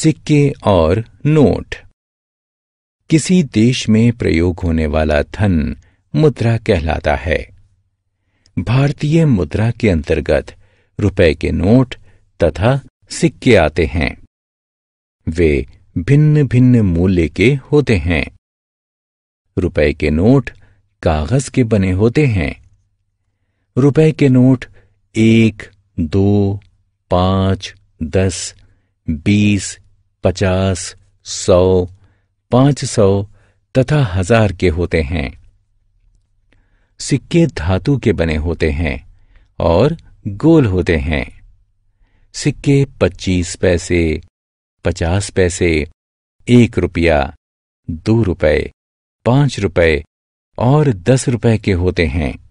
सिक्के और नोट किसी देश में प्रयोग होने वाला धन मुद्रा कहलाता है भारतीय मुद्रा के अंतर्गत रुपए के नोट तथा सिक्के आते हैं वे भिन्न भिन्न मूल्य के होते हैं रुपए के नोट कागज के बने होते हैं रुपए के नोट एक दो पांच दस बीस पचास सौ पांच सौ तथा हजार के होते हैं सिक्के धातु के बने होते हैं और गोल होते हैं सिक्के पच्चीस पैसे पचास पैसे एक रुपया दो रुपए पांच रुपए और दस रुपए के होते हैं